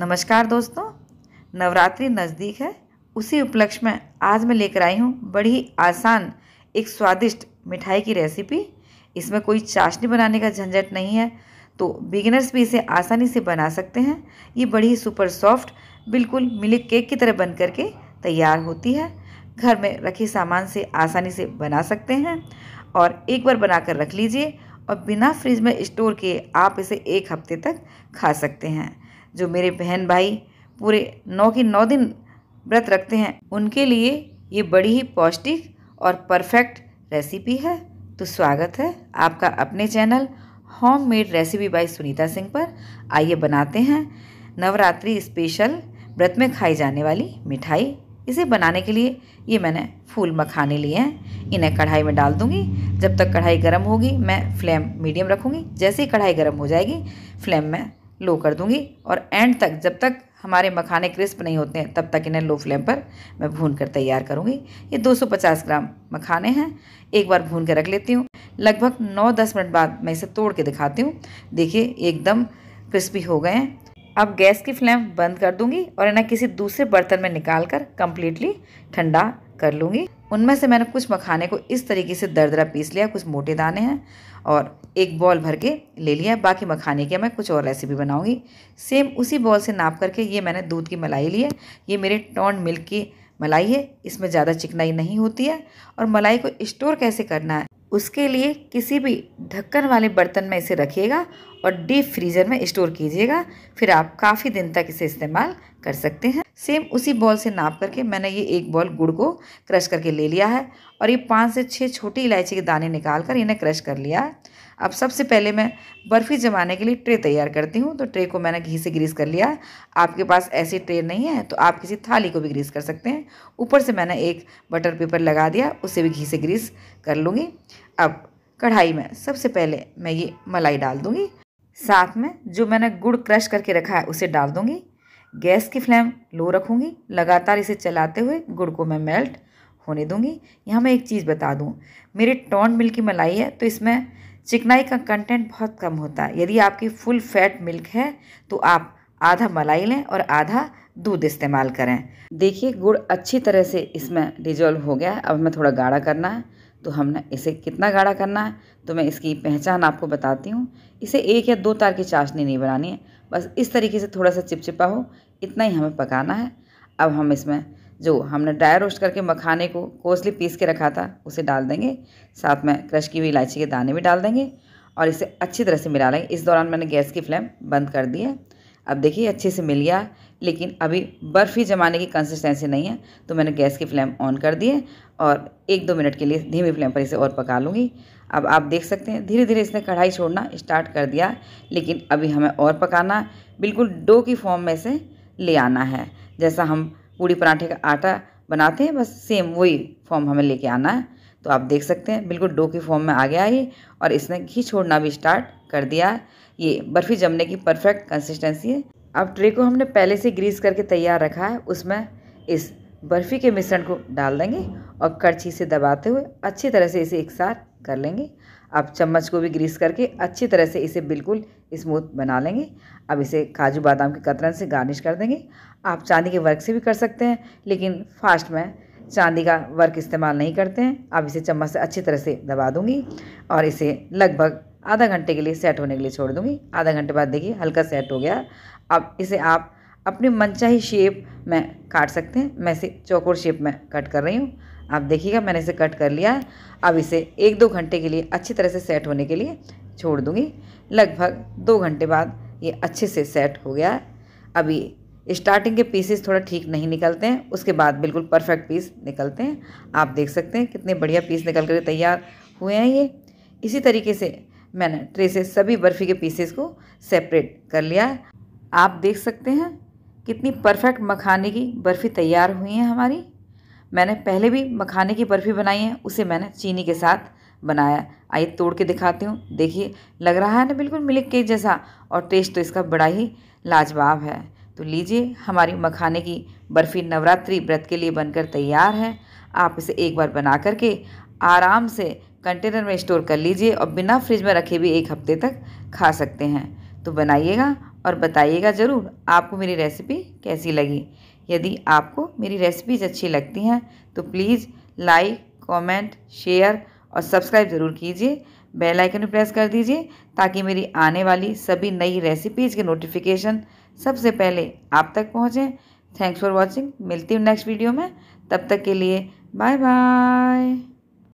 नमस्कार दोस्तों नवरात्रि नज़दीक है उसी उपलक्ष्य में आज मैं लेकर आई हूँ बड़ी ही आसान एक स्वादिष्ट मिठाई की रेसिपी इसमें कोई चाशनी बनाने का झंझट नहीं है तो बिगिनर्स भी इसे आसानी से बना सकते हैं ये बड़ी ही सुपर सॉफ्ट बिल्कुल मिल्क केक की तरह बन करके तैयार होती है घर में रखे सामान से आसानी से बना सकते हैं और एक बार बना कर रख लीजिए और बिना फ्रिज में स्टोर किए आप इसे एक हफ्ते तक खा सकते हैं जो मेरे बहन भाई पूरे नौ के नौ दिन व्रत रखते हैं उनके लिए ये बड़ी ही पौष्टिक और परफेक्ट रेसिपी है तो स्वागत है आपका अपने channel home made recipe by Sunita Singh पर आइए बनाते हैं नवरात्रि स्पेशल व्रत में खाई जाने वाली मिठाई इसे बनाने के लिए ये मैंने फूल मखाने लिए हैं इन्हें कढ़ाई में डाल दूंगी जब तक कढ़ाई गर्म होगी मैं फ्लेम मीडियम रखूँगी जैसे ही कढ़ाई गर्म हो जाएगी फ्लेम में लो कर दूंगी और एंड तक जब तक हमारे मखाने क्रिस्प नहीं होते हैं तब तक इन्हें लो फ्लेम पर मैं भून कर तैयार करूंगी ये 250 ग्राम मखाने हैं एक बार भून कर रख लेती हूँ लगभग 9-10 मिनट बाद मैं इसे तोड़ के दिखाती हूँ देखिए एकदम क्रिस्पी हो गए हैं अब गैस की फ्लेम बंद कर दूंगी और इन्हें किसी दूसरे बर्तन में निकाल कर कम्प्लीटली ठंडा कर लूँगी उनमें से मैंने कुछ मखाने को इस तरीके से दरदरा पीस लिया कुछ मोटे दाने हैं और एक बॉल भर के ले लिया बाकी मखाने के मैं कुछ और रेसिपी बनाऊंगी सेम उसी बॉल से नाप करके ये मैंने दूध की मलाई ली है ये मेरे टॉन मिल्क की मलाई है इसमें ज़्यादा चिकनाई नहीं होती है और मलाई को स्टोर कैसे करना है उसके लिए किसी भी ढक्कन वाले बर्तन में इसे रखिएगा और डीप फ्रीज़र में स्टोर कीजिएगा फिर आप काफ़ी दिन तक इसे इस्तेमाल कर सकते हैं सेम उसी बॉल से नाप करके मैंने ये एक बॉल गुड़ को क्रश करके ले लिया है और ये पाँच से छः छोटी इलायची के दाने निकाल कर इन्हें क्रश कर लिया है अब सबसे पहले मैं बर्फ़ी जमाने के लिए ट्रे तैयार करती हूँ तो ट्रे को मैंने घी से ग्रीस कर लिया है आपके पास ऐसी ट्रे नहीं है तो आप किसी थाली को भी ग्रीस कर सकते हैं ऊपर से मैंने एक बटर पेपर लगा दिया उसे भी घी से ग्रीस कर लूँगी अब कढ़ाई में सबसे पहले मैं ये मलाई डाल दूँगी साथ में जो मैंने गुड़ क्रश करके रखा है उसे डाल दूँगी गैस की फ्लेम लो रखूँगी लगातार इसे चलाते हुए गुड़ को मैं मेल्ट होने दूँगी यहाँ मैं एक चीज़ बता दूँ मेरे टॉन मिल्क की मलाई है तो इसमें चिकनाई का कंटेंट बहुत कम होता है यदि आपकी फुल फैट मिल्क है तो आप आधा मलाई लें और आधा दूध इस्तेमाल करें देखिए गुड़ अच्छी तरह से इसमें डिजोल्व हो गया है अब हमें थोड़ा गाढ़ा करना है तो हमने इसे कितना गाढ़ा करना है तो मैं इसकी पहचान आपको बताती हूँ इसे एक या दो तार की चाशनी नहीं बनानी है बस इस तरीके से थोड़ा सा चिपचिपा हो इतना ही हमें पकाना है अब हम इसमें जो हमने ड्राई रोस्ट करके मखाने को कोसली पीस के रखा था उसे डाल देंगे साथ में क्रश की हुई इलायची के दाने भी डाल देंगे और इसे अच्छी तरह से मिला लेंगे इस दौरान मैंने गैस की फ्लेम बंद कर दी है अब देखिए अच्छे से मिल गया लेकिन अभी बर्फ़ी जमाने की कंसिस्टेंसी नहीं है तो मैंने गैस की फ्लेम ऑन कर दी है और एक दो मिनट के लिए धीमी फ्लेम पर इसे और पका लूँगी अब आप देख सकते हैं धीरे धीरे इसने कढ़ाई छोड़ना स्टार्ट कर दिया लेकिन अभी हमें और पकाना बिल्कुल डो की फॉर्म में से ले आना है जैसा हम पूड़ी पराठे का आटा बनाते हैं बस सेम वही फॉर्म हमें लेके आना है तो आप देख सकते हैं बिल्कुल डो की फॉर्म में आ गया ही और इसने घी छोड़ना भी स्टार्ट कर दिया है ये बर्फ़ी जमने की परफेक्ट कंसिस्टेंसी है अब ट्रे को हमने पहले से ग्रीस करके तैयार रखा है उसमें इस बर्फ़ी के मिश्रण को डाल देंगे और कड़छी से दबाते हुए अच्छी तरह से इसे एक साथ कर लेंगे अब चम्मच को भी ग्रीस करके अच्छी तरह से इसे बिल्कुल स्मूथ बना लेंगे अब इसे काजू बादाम के कतरन से गार्निश कर देंगे आप चांदी के वर्क से भी कर सकते हैं लेकिन फास्ट में चांदी का वर्क इस्तेमाल नहीं करते हैं अब इसे चम्मच से अच्छी तरह से दबा दूँगी और इसे लगभग आधा घंटे के लिए सेट होने के लिए छोड़ दूंगी आधा घंटे बाद देखिए हल्का सेट हो गया अब इसे आप अपनी मनचाही शेप में काट सकते हैं मैं इसे चौकोर शेप में कट कर रही हूँ आप देखिएगा मैंने इसे कट कर लिया है अब इसे एक दो घंटे के लिए अच्छी तरह से सेट होने के लिए छोड़ दूँगी लगभग दो घंटे बाद ये अच्छे से सेट हो गया है अभी स्टार्टिंग के पीसेस थोड़ा ठीक नहीं निकलते हैं उसके बाद बिल्कुल परफेक्ट पीस निकलते हैं आप देख सकते हैं कितने बढ़िया पीस निकल कर तैयार हुए हैं ये इसी तरीके से मैंने ट्रे से सभी बर्फ़ी के पीसेस को सेपरेट कर लिया है आप देख सकते हैं कितनी परफेक्ट मखाने की बर्फ़ी तैयार हुई है हमारी मैंने पहले भी मखाने की बर्फ़ी बनाई है उसे मैंने चीनी के साथ बनाया आइए तोड़ के दिखाती हूँ देखिए लग रहा है ना बिल्कुल मिल्क केक जैसा और टेस्ट तो इसका बड़ा ही लाजवाब है तो लीजिए हमारी मखाने की बर्फ़ी नवरात्रि व्रत के लिए बनकर तैयार है आप इसे एक बार बना करके आराम से कंटेनर में स्टोर कर लीजिए और बिना फ्रिज में रखे भी एक हफ्ते तक खा सकते हैं तो बनाइएगा और बताइएगा ज़रूर आपको मेरी रेसिपी कैसी लगी यदि आपको मेरी रेसिपीज़ अच्छी लगती हैं तो प्लीज़ लाइक कमेंट, शेयर और सब्सक्राइब ज़रूर कीजिए बेल आइकन प्रेस कर दीजिए ताकि मेरी आने वाली सभी नई रेसिपीज़ के नोटिफिकेशन सबसे पहले आप तक पहुँचें थैंक्स फॉर वॉचिंग मिलती हूँ नेक्स्ट वीडियो में तब तक के लिए बाय बाय